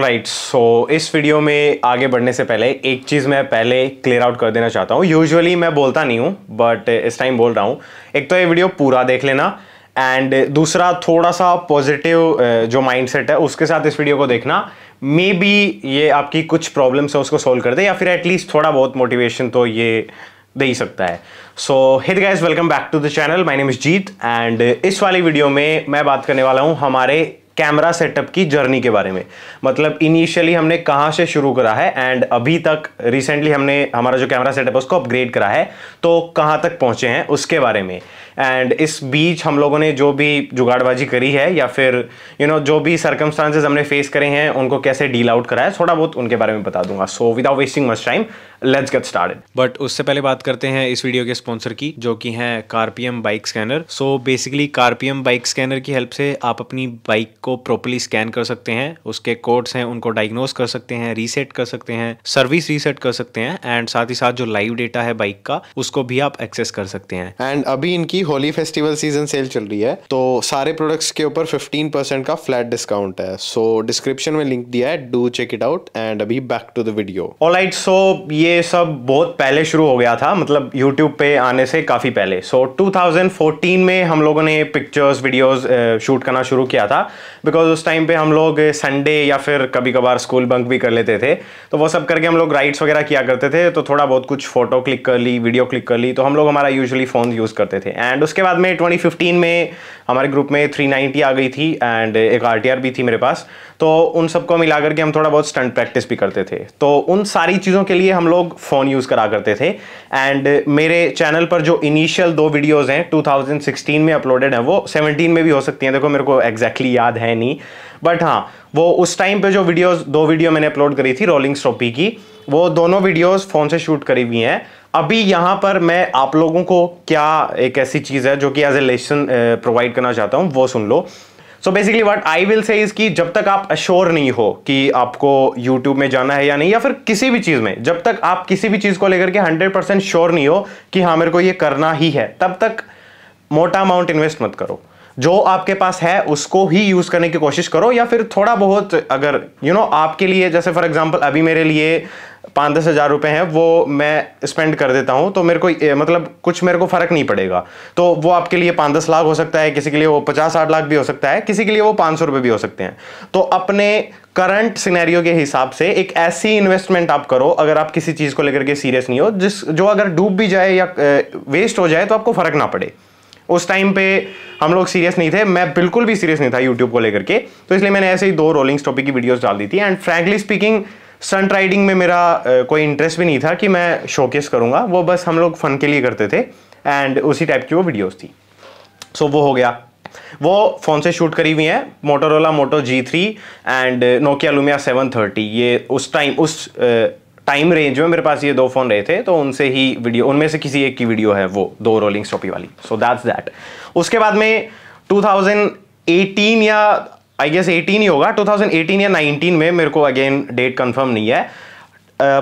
right so इस video में आगे बढ़ने से पहले एक चीज़ मैं पहले क्लियर आउट कर देना चाहता हूँ यूजुअली मैं बोलता नहीं हूँ बट इस टाइम बोल रहा हूँ एक तो ये वीडियो पूरा देख लेना एंड दूसरा थोड़ा सा पॉजिटिव जो माइंडसेट है उसके साथ इस वीडियो को देखना मे बी ये आपकी कुछ प्रॉब्लम्स है उसको सॉल्व कर दे या फिर एटलीस्ट थोड़ा बहुत मोटिवेशन तो ये दे ही सकता है so hi guys welcome back to the channel my name is Jeet and इस वाली वीडियो में मैं बात करने वाला हूँ हमारे कैमरा सेटअप की जर्नी के बारे में मतलब इनिशियली हमने कहाँ से शुरू करा है एंड अभी तक रिसेंटली हमने हमारा जो कैमरा सेटअप है उसको अपग्रेड करा है तो कहाँ तक पहुँचे हैं उसके बारे में एंड इस बीच हम लोगों ने जो भी जुगाड़बाजी करी है या फिर यू you नो know, जो भी सर्कमस्टांसेज हमने फेस करे हैं उनको कैसे डील आउट करा है थोड़ा बहुत उनके बारे में बता दूंगा so without wasting much time let's get start but उससे पहले बात करते हैं इस वीडियो के स्पॉन्सर की जो कि है Carpium bike scanner so basically Carpium bike scanner की हेल्प से आप अपनी बाइक को प्रॉपरली स्कैन कर सकते हैं उसके कोड्स हैं उनको डायग्नोस कर सकते हैं रीसेट कर सकते हैं सर्विस रीसेट कर सकते हैं एंड साथ ही साथ जो लाइव डेटा है बाइक का उसको भी आप एक्सेस कर सकते हैं एंड अभी इनकी होली फेस्टिवल सीजन सेल चल रही है तो सारे प्रोडक्ट्स के ऊपर फिफ्टीन का फ्लैट डिस्काउंट है सो so, डिस्क्रिप्शन में लिंक दिया है do check it out and अभी back to the video alright so ये सब बहुत पहले शुरू हो गया था मतलब यूट्यूब पे आने से काफी पहले सो so, 2014 में हम लोगों ने पिक्चर्स वीडियोस शूट करना शुरू किया था बिकॉज उस टाइम पे हम लोग संडे या फिर कभी कभार स्कूल बंक भी कर लेते थे तो वो सब करके हम लोग राइड्स वगैरह किया करते थे तो थोड़ा बहुत कुछ फोटो क्लिक कर ली वीडियो क्लिक कर ली तो हम लोग हमारा यूजली फ़ोन यूज़ करते थे एंड उसके बाद में ट्वेंटी में हमारे ग्रुप में 390 आ गई थी एंड एक आर भी थी मेरे पास तो उन सबको मिला करके हम थोड़ा बहुत स्टंट प्रैक्टिस भी करते थे तो उन सारी चीज़ों के लिए हम लोग फ़ोन यूज़ करा करते थे एंड मेरे चैनल पर जो इनिशियल दो वीडियोज़ हैं 2016 में अपलोडेड हैं वो 17 में भी हो सकती हैं देखो मेरे को एग्जैक्टली exactly याद है नहीं बट हाँ वो उस टाइम पर जो वीडियोज दो वीडियो मैंने अपलोड करी थी रोलिंग स्टॉपी की वो दोनों वीडियोस फ़ोन से शूट करी हुई हैं अभी यहां पर मैं आप लोगों को क्या एक ऐसी चीज़ है जो कि एज ए लेसन प्रोवाइड करना चाहता हूँ वो सुन लो so basically what I will say कि जब तक आप अश्योर नहीं हो कि आपको यूट्यूब में जाना है या नहीं या फिर किसी भी चीज़ में जब तक आप किसी भी चीज़ को लेकर के हंड्रेड परसेंट श्योर नहीं हो कि हाँ मेरे को ये करना ही है तब तक मोटा अमाउंट इन्वेस्ट मत करो जो आपके पास है उसको ही यूज़ करने की कोशिश करो या फिर थोड़ा बहुत अगर यू you नो know, आपके लिए जैसे फॉर एग्जांपल अभी मेरे लिए पाँच दस हज़ार रुपये हैं वो मैं स्पेंड कर देता हूँ तो मेरे को ए, मतलब कुछ मेरे को फ़र्क नहीं पड़ेगा तो वो आपके लिए पाँच दस लाख हो सकता है किसी के लिए वो पचास साठ लाख भी हो सकता है किसी के लिए वो पाँच सौ रुपये भी हो सकते हैं तो अपने करंट सिनेरियो के हिसाब से एक ऐसी इन्वेस्टमेंट आप करो अगर आप किसी चीज़ को लेकर के सीरियस नहीं हो जिस जो अगर डूब भी जाए या वेस्ट हो जाए तो आपको फ़र्क ना पड़े उस टाइम पे हम लोग सीरियस नहीं थे मैं बिल्कुल भी सीरियस नहीं था यूट्यूब को लेकर के तो इसलिए मैंने ऐसे ही दो रोलिंग टॉपिक की वीडियोज डाल दी थी एंड फ्रैंकली स्पीकिंग सन राइडिंग में मेरा कोई इंटरेस्ट भी नहीं था कि मैं शोकेस करूंगा वो बस हम लोग फन के लिए करते थे एंड उसी टाइप की वो वीडियोज़ थी सो so, वो हो गया वो फ़ोन से शूट करी हुई हैं Motorola Moto G three and Nokia Lumia seven thirty ये उस टाइम उस टाइम रेंज में मेरे पास ये दो फ़ोन रहे थे तो उनसे ही वीडियो उनमें से किसी एक की वीडियो है वो दो रोलिंग स्टॉपी वाली सो दैट्स दैट उसके बाद में 2018 या आई गेस 18 ही होगा 2018 या 19 में मेरे को अगेन डेट कंफर्म नहीं है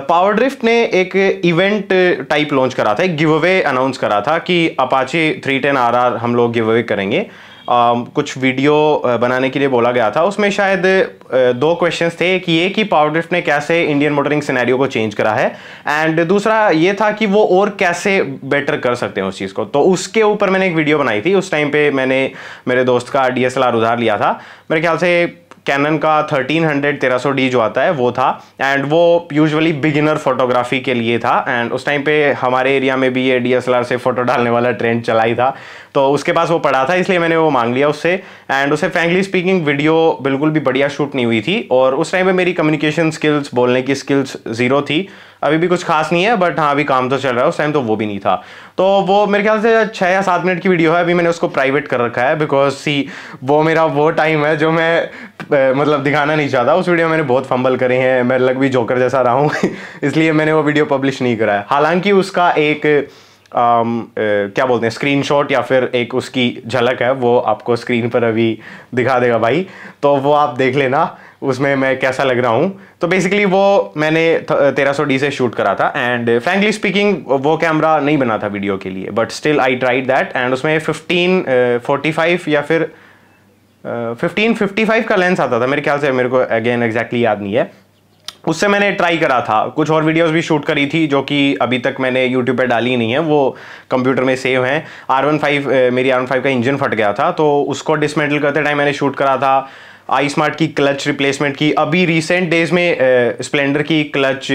पावर ड्रिफ्ट ने एक इवेंट टाइप लॉन्च करा था एक गिव अवे अनाउंस करा था कि अपाचे 310 आरआर हम लोग गिव अवे करेंगे Um, कुछ वीडियो uh, बनाने के लिए बोला गया था उसमें शायद uh, दो क्वेश्चंस थे कि ये कि पावर ड्रिफ्ट ने कैसे इंडियन मोटरिंग सिनेरियो को चेंज करा है एंड दूसरा ये था कि वो और कैसे बेटर कर सकते हैं उस चीज़ को तो उसके ऊपर मैंने एक वीडियो बनाई थी उस टाइम पे मैंने मेरे दोस्त का डी उधार लिया था मेरे ख्याल से कैनन का 1300 1300 डी जो आता है वो था एंड वो यूजुअली बिगिनर फोटोग्राफी के लिए था एंड उस टाइम पे हमारे एरिया में भी ये डीएसएलआर से फ़ोटो डालने वाला ट्रेंड चला ही था तो उसके पास वो पड़ा था इसलिए मैंने वो मांग लिया उससे एंड उसे फ्रेंकली स्पीकिंग वीडियो बिल्कुल भी बढ़िया शूट नहीं हुई थी और उस टाइम पर मेरी कम्युनिकेशन स्किल्स बोलने की स्किल्स ज़ीरो थी अभी भी कुछ खास नहीं है बट हाँ अभी काम तो चल रहा है उस टाइम तो वो भी नहीं था तो वो मेरे ख्याल से छः या सात मिनट की वीडियो है अभी मैंने उसको प्राइवेट कर रखा है बिकॉज सी वो मेरा वो टाइम है जो मैं मतलब दिखाना नहीं चाहता उस वीडियो में मैंने बहुत फंबल करे हैं मैं लग भी जोकर जैसा रहा हूँ इसलिए मैंने वो वीडियो पब्लिश नहीं करा है हालांकि उसका एक आम, ए, क्या बोलते हैं स्क्रीनशॉट या फिर एक उसकी झलक है वो आपको स्क्रीन पर अभी दिखा देगा भाई तो वो आप देख लेना उसमें मैं कैसा लग रहा हूँ तो बेसिकली वो मैंने तेरह सौ डी से शूट करा था एंड फ्रेंकली स्पीकिंग वो कैमरा नहीं बना था वीडियो के लिए but still I tried that and उसमें फिफ्टीन फोर्टी फाइव या फिर फिफ्टीन फिफ्टी फाइव का लेंस आता था मेरे ख्याल से मेरे को अगेन एग्जैक्टली याद नहीं है उससे मैंने ट्राई करा था कुछ और वीडियोस भी शूट करी थी जो कि अभी तक मैंने यूट्यूब पर डाली नहीं है वो कंप्यूटर में सेव हैं आर वन फाइव मेरी आर वन फाइव का इंजन फट गया था तो उसको डिसमेंटल करते टाइम मैंने शूट करा था आई स्मार्ट की क्लच रिप्लेसमेंट की अभी रिसेंट डेज में स्प्लेंडर की क्लच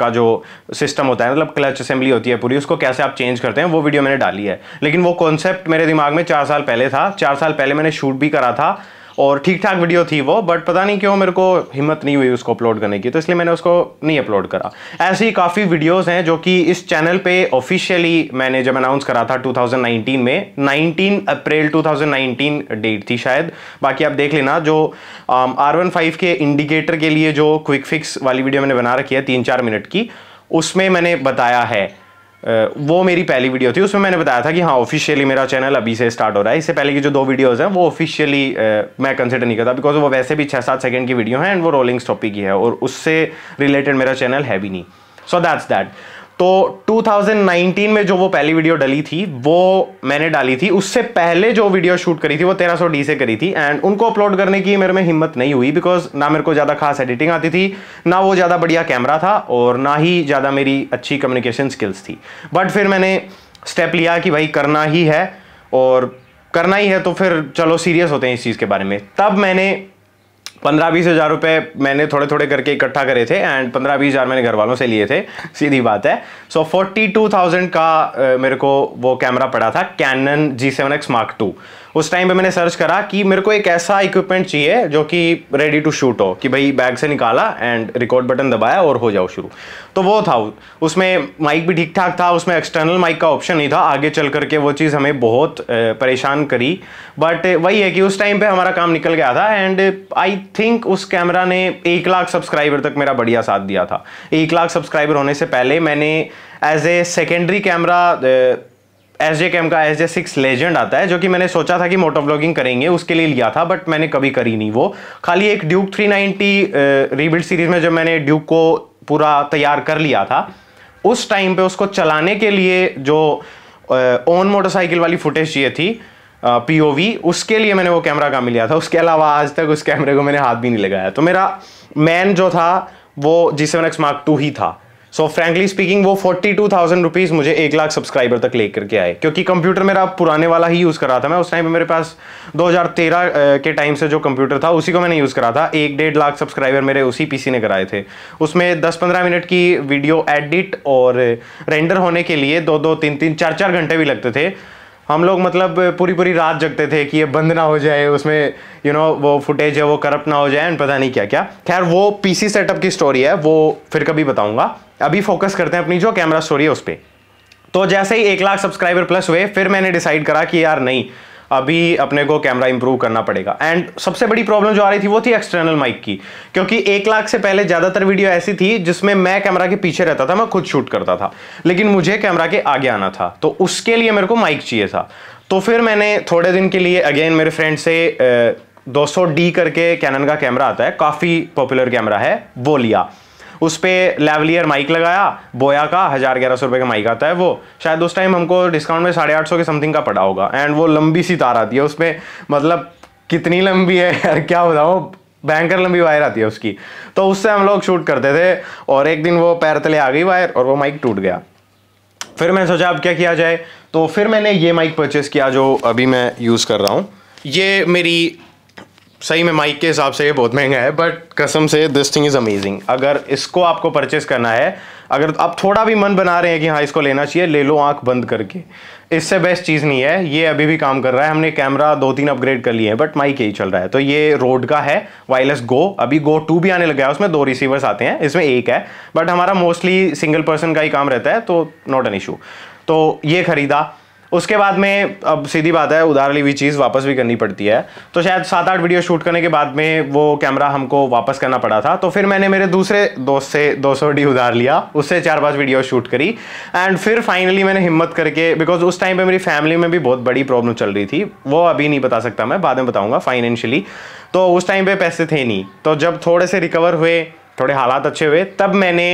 का जो सिस्टम होता है मतलब क्लच असेंबली होती है पूरी उसको कैसे आप चेंज करते हैं वो वीडियो मैंने डाली है लेकिन वो कॉन्सेप्ट मेरे दिमाग में चार साल पहले था चार साल पहले मैंने शूट भी करा था और ठीक ठाक वीडियो थी वो बट पता नहीं क्यों मेरे को हिम्मत नहीं हुई उसको अपलोड करने की तो इसलिए मैंने उसको नहीं अपलोड करा ऐसी काफ़ी वीडियोज़ हैं जो कि इस चैनल पे ऑफिशियली मैंने जब अनाउंस करा था 2019 में 19 अप्रैल 2019 डेट थी शायद बाकी आप देख लेना जो आर वन फाइव के इंडिकेटर के लिए जो क्विक फिक्स वाली वीडियो मैंने बना रखी है तीन चार मिनट की उसमें मैंने बताया है वो मेरी पहली वीडियो थी उसमें मैंने बताया था कि हाँ ऑफिशियली मेरा चैनल अभी से स्टार्ट हो रहा है इससे पहले की जो दो वीडियोज़ हैं वो ऑफिशियली मैं कंसिडर नहीं करता बिकॉज वो वैसे भी छः सात सेकेंड की वीडियो है एंड वो रोलिंग स्टॉपिक की है और उससे रिलेटेड मेरा चैनल है भी नहीं सो दैट्स दैट तो 2019 में जो वो पहली वीडियो डली थी वो मैंने डाली थी उससे पहले जो वीडियो शूट करी थी वो 1300 डी से करी थी एंड उनको अपलोड करने की मेरे में हिम्मत नहीं हुई बिकॉज ना मेरे को ज़्यादा खास एडिटिंग आती थी ना वो ज़्यादा बढ़िया कैमरा था और ना ही ज़्यादा मेरी अच्छी कम्युनिकेशन स्किल्स थी बट फिर मैंने स्टेप लिया कि भाई करना ही है और करना ही है तो फिर चलो सीरियस होते हैं इस चीज़ के बारे में तब मैंने पंद्रह बीस हज़ार रुपये मैंने थोड़े थोड़े करके इकट्ठा करे थे एंड पंद्रह बीस हज़ार मैंने घर वालों से लिए थे सीधी बात है सो फोर्टी टू थाउजेंड का मेरे को वो कैमरा पड़ा था Canon G seven X mark two उस टाइम पे मैंने सर्च करा कि मेरे को एक ऐसा इक्विपमेंट चाहिए जो कि रेडी टू शूट हो कि भाई बैग से निकाला एंड रिकॉर्ड बटन दबाया और हो जाओ शुरू तो वो था उसमें माइक भी ठीक ठाक था उसमें एक्सटर्नल माइक का ऑप्शन नहीं था आगे चल करके वो चीज़ हमें बहुत परेशान करी बट वही है कि उस टाइम पर हमारा काम निकल गया था एंड आई थिंक उस कैमरा ने एक लाख सब्सक्राइबर तक मेरा बढ़िया साथ दिया था एक लाख सब्सक्राइबर होने से पहले मैंने as a secondary camera S J cam का एस जे सिक्स लेजेंड आता है जो कि मैंने सोचा था कि मोटो ब्लॉगिंग करेंगे उसके लिए लिया था बट मैंने कभी करी नहीं वो खाली एक ड्यूक 390 रीबिल्ड सीरीज में जब मैंने ड्यूक को पूरा तैयार कर लिया था उस टाइम पे उसको चलाने के लिए जो ऑन मोटरसाइकिल वाली फुटेज चाहिए थी पी ओ वी उसके लिए मैंने वो कैमरा काम लिया था उसके अलावा आज तक उस कैमरे को मैंने हाथ भी नहीं लगाया तो मेरा मैन जो था वो G seven X mark two ही था सो फ्रैंकली स्पीकिंग वो फोर्टी टू थाउजेंड रुपीज मुझे एक लाख सब्सक्राइबर तक लेकर के आए क्योंकि कंप्यूटर मेरा पुराने वाला ही यूज़ कर रहा था मैं उस टाइम पे मेरे पास 2013 के टाइम से जो कंप्यूटर था उसी को मैंने यूज़ करा था एक डेढ़ लाख सब्सक्राइबर मेरे उसी पीसी ने कराए थे उसमें दस पंद्रह मिनट की वीडियो एडिट और रेंडर होने के लिए दो दो तीन तीन चार चार घंटे भी लगते थे हम लोग मतलब पूरी पूरी रात जगते थे कि ये बंद ना हो जाए उसमें यू you नो know, वो फुटेज है वो करप्ट ना हो जाए एंड पता नहीं क्या क्या खैर वो पीसी सेटअप की स्टोरी है वो फिर कभी बताऊंगा अभी फोकस करते हैं अपनी जो कैमरा स्टोरी है उस पर तो जैसे ही एक लाख सब्सक्राइबर प्लस हुए फिर मैंने डिसाइड करा कि यार नहीं अभी अपने को कैमरा इंप्रूव करना पड़ेगा एंड सबसे बड़ी प्रॉब्लम जो आ रही थी वो थी एक्सटर्नल माइक की क्योंकि एक लाख से पहले ज़्यादातर वीडियो ऐसी थी जिसमें मैं कैमरा के पीछे रहता था मैं खुद शूट करता था लेकिन मुझे कैमरा के आगे आना था तो उसके लिए मेरे को माइक चाहिए था तो फिर मैंने थोड़े दिन के लिए अगेन मेरे फ्रेंड से दो सौ डी करके कैनन का कैमरा आता है काफ़ी पॉपुलर कैमरा है वो लिया उस पर लेवलियर माइक लगाया बोया का हज़ार ग्यारह सौ रुपये का माइक आता है वो शायद उस टाइम हमको डिस्काउंट में साढ़े आठ सौ के समथिंग का पड़ा होगा एंड वो लंबी सी तार आती है उसमें मतलब कितनी लंबी है यार क्या बताऊँ भयंकर लंबी वायर आती है उसकी तो उससे हम लोग शूट करते थे और एक दिन वो पैर तले आ गई वायर और वो माइक टूट गया फिर मैंने सोचा अब क्या किया जाए तो फिर मैंने ये माइक परचेस किया जो अभी मैं यूज़ कर रहा हूँ ये मेरी सही में माइक के हिसाब से ये बहुत महंगा है बट कसम से दिस थिंग इज़ अमेजिंग अगर इसको आपको परचेस करना है अगर आप थोड़ा भी मन बना रहे हैं कि हाँ इसको लेना चाहिए ले लो आंख बंद करके इससे बेस्ट चीज़ नहीं है ये अभी भी काम कर रहा है हमने कैमरा दो तीन अपग्रेड कर लिए हैं बट माइक यही चल रहा है तो ये रोड का है वायरलेस गो अभी गो टू भी आने लग गया है उसमें दो रिसीवर्स आते हैं इसमें एक है बट हमारा मोस्टली सिंगल पर्सन का ही काम रहता है तो नॉट एन इशू तो ये ख़रीदा उसके बाद में अब सीधी बात है उधार ली हुई चीज़ वापस भी करनी पड़ती है तो शायद सात आठ वीडियो शूट करने के बाद में वो कैमरा हमको वापस करना पड़ा था तो फिर मैंने मेरे दूसरे दोस्त से दो सौ डी उधार लिया उससे चार पाँच वीडियो शूट करी एंड फिर फाइनली मैंने हिम्मत करके बिकॉज उस टाइम पर मेरी फैमिली में भी बहुत बड़ी प्रॉब्लम चल रही थी वो अभी नहीं बता सकता मैं बाद में बताऊँगा फाइनेंशियली तो उस टाइम पर पैसे थे नहीं तो जब थोड़े से रिकवर हुए थोड़े हालात अच्छे हुए तब मैंने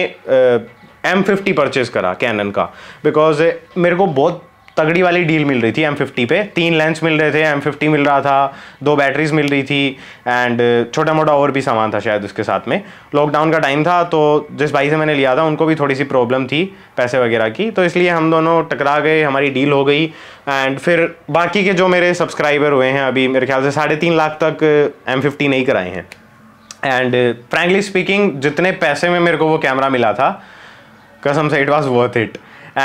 एम फिफ्टी परचेज़ करा कैनन का बिकॉज मेरे को बहुत तगड़ी वाली डील मिल रही थी एम फिफ्टी पे तीन लेंस मिल रहे थे एम फिफ्टी मिल रहा था दो बैटरीज मिल रही थी एंड छोटा मोटा और भी सामान था शायद उसके साथ में लॉकडाउन का टाइम था तो जिस भाई से मैंने लिया था उनको भी थोड़ी सी प्रॉब्लम थी पैसे वगैरह की तो इसलिए हम दोनों टकरा गए हमारी डील हो गई एंड फिर बाकी के जो मेरे सब्सक्राइबर हुए हैं अभी मेरे ख्याल से साढ़े तीन लाख तक एम फिफ्टी नहीं कराए हैं एंड फ्रैंकली स्पीकिंग जितने पैसे में मेरे को वो कैमरा मिला था कसम से it was worth it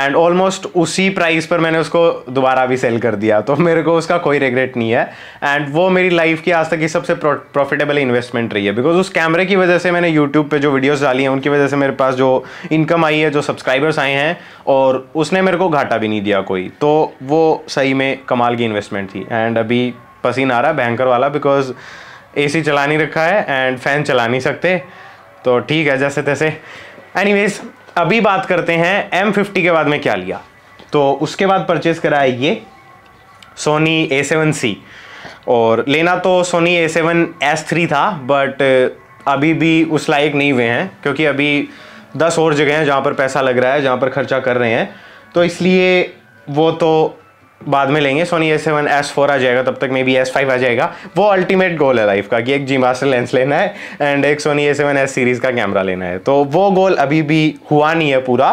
and almost उसी प्राइस पर मैंने उसको दोबारा भी सेल कर दिया तो मेरे को उसका कोई रिग्रेट नहीं है एंड वो मेरी लाइफ की आज तक की सबसे प्रॉफिटेबल इन्वेस्टमेंट रही है बिकॉज उस कैमरे की वजह से मैंने यूट्यूब पर जो वीडियोज़ डाली हैं उनकी वजह से मेरे पास जो इनकम आई है जो सब्सक्राइबर्स आए हैं और उसने मेरे को घाटा भी नहीं दिया कोई तो वो सही में कमाल की इन्वेस्टमेंट थी एंड अभी पसीना आ रहा है भयंकर वाला बिकॉज सी चला नहीं रखा है एंड फैन चला नहीं सकते तो ठीक है जैसे तैसे एनीवेज अभी बात करते हैं एम फिफ्टी के बाद में क्या लिया तो उसके बाद परचेज करा है ये सोनी ए सेवन सी और लेना तो Sony A seven S three था बट uh, अभी भी उस लायक नहीं हुए हैं क्योंकि अभी दस और जगह हैं जहाँ पर पैसा लग रहा है जहाँ पर खर्चा कर रहे हैं तो इसलिए वो तो बाद में लेंगे Sony A seven S four आ जाएगा तब तक मे बी एस फाइव आ जाएगा वो अल्टीमेट गोल है लाइफ का कि एक जी मास्टर लेंस लेना है एंड एक Sony A seven S series का कैमरा लेना है तो वो गोल अभी भी हुआ नहीं है पूरा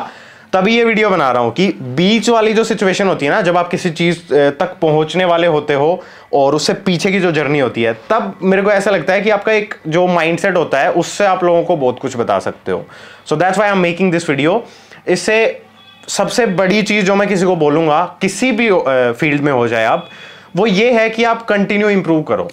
तभी ये वीडियो बना रहा हूँ कि बीच वाली जो सिचुएशन होती है ना जब आप किसी चीज़ तक पहुँचने वाले होते हो और उससे पीछे की जो जर्नी होती है तब मेरे को ऐसा लगता है कि आपका एक जो माइंडसेट होता है उससे आप लोगों को बहुत कुछ बता सकते हो so that's why I am making this video इससे सबसे बड़ी चीज़ जो मैं किसी को बोलूंगा किसी भी फील्ड में हो जाए आप वो ये है कि आप कंटिन्यू इंप्रूव करो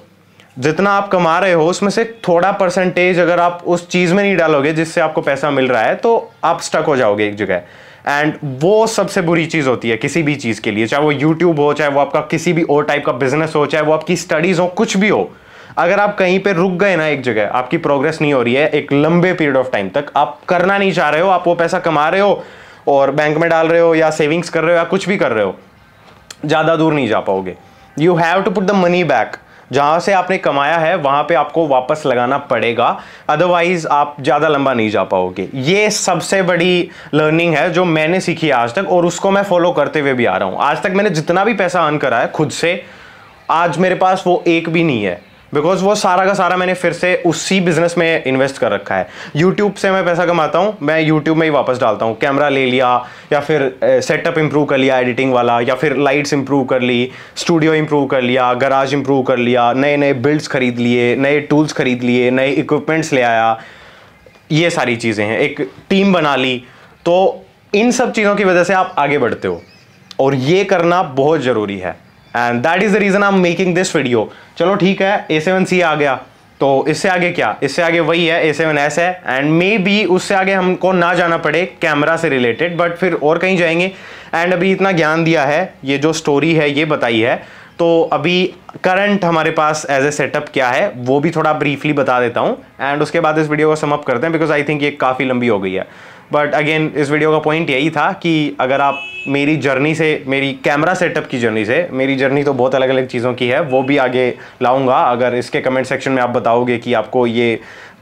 जितना आप कमा रहे हो उसमें से थोड़ा परसेंटेज अगर आप उस चीज़ में नहीं डालोगे जिससे आपको पैसा मिल रहा है तो आप स्टक हो जाओगे एक जगह एंड वो सबसे बुरी चीज़ होती है किसी भी चीज़ के लिए चाहे वो यूट्यूब हो चाहे वो आपका किसी भी और टाइप का बिजनेस हो चाहे वो आपकी स्टडीज़ हो कुछ भी हो अगर आप कहीं पे रुक गए ना एक जगह आपकी प्रोग्रेस नहीं हो रही है एक लंबे पीरियड ऑफ टाइम तक आप करना नहीं चाह रहे हो आप वो पैसा कमा रहे हो और बैंक में डाल रहे हो या सेविंग्स कर रहे हो या कुछ भी कर रहे हो ज़्यादा दूर नहीं जा पाओगे you have to put the money back जहाँ से आपने कमाया है वहाँ पे आपको वापस लगाना पड़ेगा अदरवाइज़ आप ज़्यादा लंबा नहीं जा पाओगे ये सबसे बड़ी लर्निंग है जो मैंने सीखी है आज तक और उसको मैं फॉलो करते हुए भी आ रहा हूँ आज तक मैंने जितना भी पैसा अर्न करा है खुद से आज मेरे पास वो एक भी नहीं है बिकॉज वो सारा का सारा मैंने फिर से उसी बिजनेस में इन्वेस्ट कर रखा है यूट्यूब से मैं पैसा कमाता हूँ मैं यूट्यूब में ही वापस डालता हूँ कैमरा ले लिया या फिर सेटअप इम्प्रूव कर लिया एडिटिंग वाला या फिर लाइट्स इंप्रूव कर ली स्टूडियो इम्प्रूव कर लिया गराज इंप्रूव कर लिया नए नए बिल्ड्स खरीद लिए नए टूल्स खरीद लिए नए इक्विपमेंट्स ले आया ये सारी चीज़ें हैं एक टीम बना ली तो इन सब चीज़ों की वजह से आप आगे बढ़ते हो और ये करना बहुत ज़रूरी है and that is the reason I am making this video चलो ठीक है ए सेवन सी आ गया तो इससे आगे क्या इससे आगे वही है ए सेवन एस है एंड मे बी उससे आगे हमको ना जाना पड़े कैमरा से रिलेटेड बट फिर और कहीं जाएंगे एंड अभी इतना ज्ञान दिया है ये जो स्टोरी है ये बताई है तो अभी करंट हमारे पास एज ए सेटअप क्या है वो भी थोड़ा ब्रीफली बता देता हूँ एंड उसके बाद इस वीडियो को समअप करते हैं बिकॉज आई थिंक ये काफ़ी लंबी हो गई है बट अगेन इस वीडियो का पॉइंट यही था कि अगर आप मेरी जर्नी से मेरी कैमरा सेटअप की जर्नी से मेरी जर्नी तो बहुत अलग अलग चीज़ों की है वो भी आगे लाऊंगा अगर इसके कमेंट सेक्शन में आप बताओगे कि आपको ये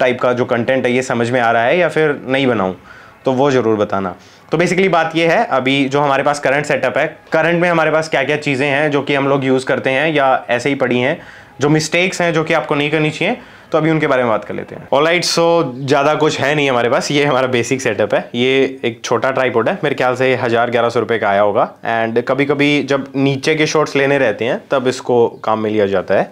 टाइप का जो कंटेंट है ये समझ में आ रहा है या फिर नहीं बनाऊँ तो वो ज़रूर बताना तो बेसिकली बात ये है अभी जो हमारे पास करंट सेटअप है करंट में हमारे पास क्या क्या चीज़ें हैं जो कि हम लोग यूज़ करते हैं या ऐसे ही पड़ी हैं जो मिस्टेक्स हैं जो कि आपको नहीं करनी चाहिए तो अभी उनके बारे में बात कर लेते हैं राइट सो ज़्यादा कुछ है नहीं हमारे पास ये हमारा बेसिक सेटअप है ये एक छोटा ट्राईपोड है मेरे ख्याल से हज़ार ग्यारह सौ रुपये का आया होगा एंड कभी कभी जब नीचे के शॉर्ट्स लेने रहते हैं तब इसको काम में लिया जाता है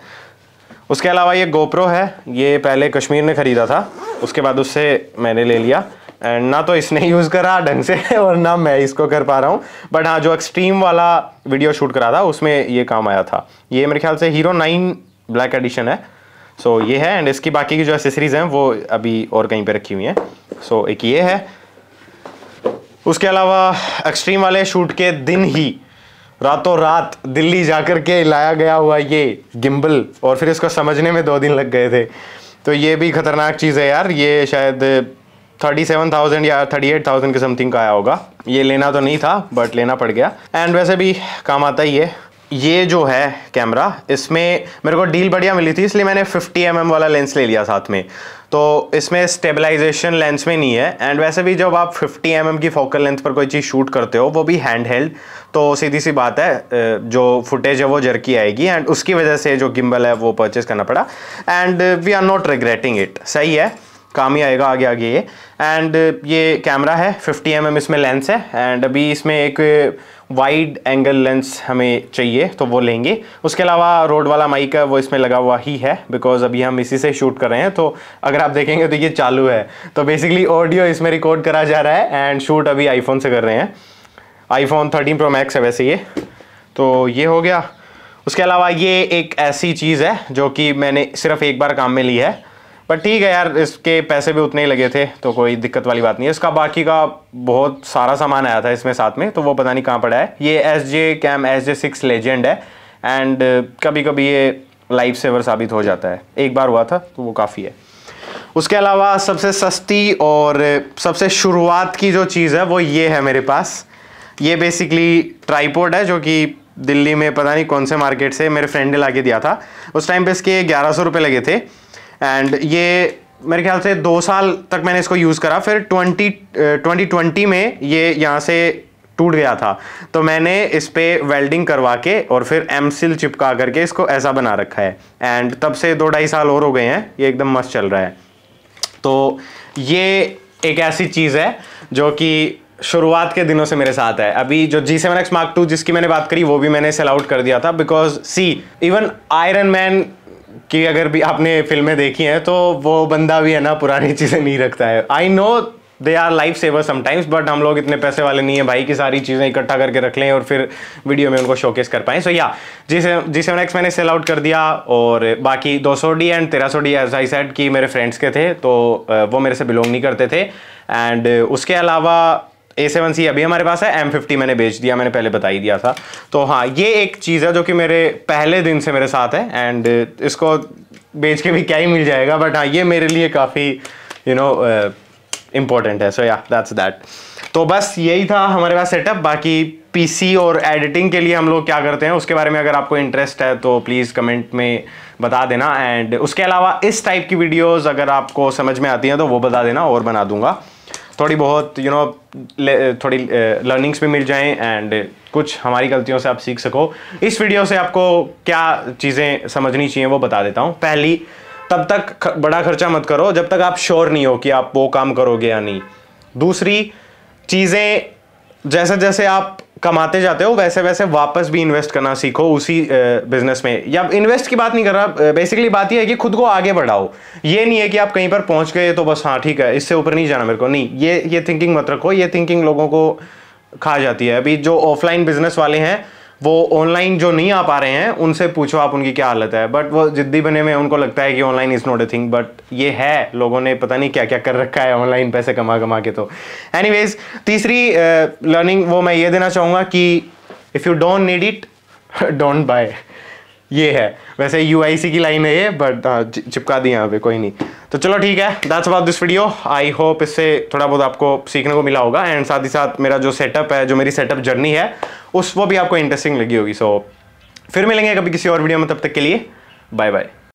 उसके अलावा ये गोप्रो है ये पहले कश्मीर ने ख़रीदा था उसके बाद उससे मैंने ले लिया एंड ना तो इसने यूज़ करा ढंग से और ना मैं इसको कर पा रहा हूँ बट हाँ जो एक्सट्रीम वाला वीडियो शूट करा था उसमें ये काम आया था ये मेरे ख्याल से हीरो नाइन ब्लैक एडिशन है सो so, ये है एंड इसकी बाकी की जो एसेसरीज हैं वो अभी और कहीं पे रखी हुई हैं सो so, एक ये है उसके अलावा एक्सट्रीम वाले शूट के दिन ही रातों रात दिल्ली जाकर के लाया गया हुआ ये गिम्बल और फिर इसको समझने में दो दिन लग गए थे तो ये भी खतरनाक चीज़ है यार ये शायद थर्टी सेवन थाउजेंड या थर्टी एट थाउजेंड के समथिंग का आया होगा ये लेना तो नहीं था बट लेना पड़ गया एंड वैसे भी काम आता ही है ये जो है कैमरा इसमें मेरे को डील बढ़िया मिली थी इसलिए मैंने 50 एम mm वाला लेंस ले लिया साथ में तो इसमें स्टेबलाइजेशन लेंस में नहीं है एंड वैसे भी जब आप 50 एम mm की फोकल लेंथ पर कोई चीज़ शूट करते हो वो भी हैंड हेल्ड तो सीधी सी बात है जो फुटेज है वो जर्की आएगी एंड उसकी वजह से जो गिम्बल है वो परचेज़ करना पड़ा and we are not regretting it सही है काम ही आएगा आगे आगे ये एंड uh, ये कैमरा है 50 एम mm इसमें लेंस है एंड अभी इसमें एक वाइड एंगल लेंस हमें चाहिए तो वो लेंगे उसके अलावा रोड वाला माइक है वो इसमें लगा हुआ ही है बिकॉज अभी हम इसी से शूट कर रहे हैं तो अगर आप देखेंगे तो ये चालू है तो बेसिकली ऑडियो इसमें रिकॉर्ड करा जा रहा है एंड शूट अभी आईफोन से कर रहे हैं आईफोन थर्टीन प्रो मैक्स है वैसे ये तो ये हो गया उसके अलावा ये एक ऐसी चीज़ है जो कि मैंने सिर्फ एक बार काम में ली है पर ठीक है यार इसके पैसे भी उतने ही लगे थे तो कोई दिक्कत वाली बात नहीं है इसका बाकी का बहुत सारा सामान आया था इसमें साथ में तो वो पता नहीं कहाँ पड़ा है ये S J cam S J six legend है एंड कभी कभी ये लाइफ सेवर साबित हो जाता है एक बार हुआ था तो वो काफ़ी है उसके अलावा सबसे सस्ती और सबसे शुरुआत की जो चीज़ है वो ये है मेरे पास ये बेसिकली ट्राईपोर्ड है जो कि दिल्ली में पता नहीं कौन से मार्केट से मेरे फ्रेंड ने ला के दिया था उस टाइम पे इसके ग्यारह सौ रुपये लगे थे एंड ये मेरे ख्याल से दो साल तक मैंने इसको यूज़ करा फिर ट्वेंटी ट्वेंटी ट्वेंटी में ये यहाँ से टूट गया था तो मैंने इस पर वेल्डिंग करवा के और फिर एम सिल चिपका करके इसको ऐसा बना रखा है एंड तब से दो ढाई साल और हो गए हैं ये एकदम मस्त चल रहा है तो ये एक ऐसी चीज़ है जो कि शुरुआत के दिनों से मेरे साथ है अभी जो G seven X mark two जिसकी मैंने बात करी वो भी मैंने सेल आउट कर दिया था because see even Iron Man कि अगर भी आपने फिल्में देखी हैं तो वो बंदा भी है ना पुरानी चीज़ें नहीं रखता है I know they are life saver sometimes but हम लोग इतने पैसे वाले नहीं है भाई की सारी चीज़ें इकट्ठा करके रख लें और फिर वीडियो में उनको शोकेस कर पाएँ सो या जिसे जिसे जी सेवन एक्स मैंने सेल आउट कर दिया और बाकी दो सौ डी एंड तेरह सौ डी एस आई सेट की मेरे फ्रेंड्स के थे तो वो मेरे से बिलोंग नहीं करते थे एंड उसके अलावा ए सेवन सी अभी हमारे पास है एम फिफ्टी मैंने बेच दिया मैंने पहले बता ही दिया था तो हाँ ये एक चीज़ है जो कि मेरे पहले दिन से मेरे साथ है एंड इसको बेच के भी क्या ही मिल जाएगा बट हाँ ये मेरे लिए काफ़ी यू नो इम्पॉर्टेंट है सो या दैट्स दैट तो बस यही था हमारे पास सेटअप बाकी पीसी और एडिटिंग के लिए हम लोग क्या करते हैं उसके बारे में अगर आपको इंटरेस्ट है तो प्लीज़ कमेंट में बता देना एंड उसके अलावा इस टाइप की वीडियोज़ अगर आपको समझ में आती हैं तो वो बता देना और बना दूंगा थोड़ी बहुत यू you नो know, थोड़ी लर्निंग्स भी मिल जाएं एंड कुछ हमारी गलतियों से आप सीख सको इस वीडियो से आपको क्या चीज़ें समझनी चाहिए वो बता देता हूँ पहली तब तक बड़ा खर्चा मत करो जब तक आप श्योर नहीं हो कि आप वो काम करोगे या नहीं दूसरी चीज़ें जैसे जैसे आप कमाते जाते हो वैसे वैसे वापस भी इन्वेस्ट करना सीखो उसी बिजनेस में या इन्वेस्ट की बात नहीं कर रहा बेसिकली बात यह है कि खुद को आगे बढ़ाओ ये नहीं है कि आप कहीं पर पहुंच गए तो बस हाँ ठीक है इससे ऊपर नहीं जाना मेरे को नहीं ये ये थिंकिंग मत रखो ये थिंकिंग लोगों को खा जाती है अभी जो ऑफलाइन बिजनेस वाले हैं वो ऑनलाइन जो नहीं आ पा रहे हैं उनसे पूछो आप उनकी क्या हालत है बट वो जिद्दी बने में उनको लगता है कि online is not a thing but ये है लोगों ने पता नहीं क्या क्या कर रखा है ऑनलाइन पैसे कमा कमा के तो एनी तीसरी लर्निंग uh, वो मैं ये देना चाहूँगा कि if you don't need it don't buy ये है वैसे यू की लाइन है ये बट uh, चिपका दी यहाँ पे कोई नहीं तो चलो ठीक है that's about this video I hope इससे थोड़ा बहुत आपको सीखने को मिला होगा एंड साथ ही साथ मेरा जो सेटअप है जो मेरी सेटअप जर्नी है उस वो भी आपको इंटरेस्टिंग लगी होगी सो so, फिर मिलेंगे कभी किसी और वीडियो में तब तक के लिए बाय बाय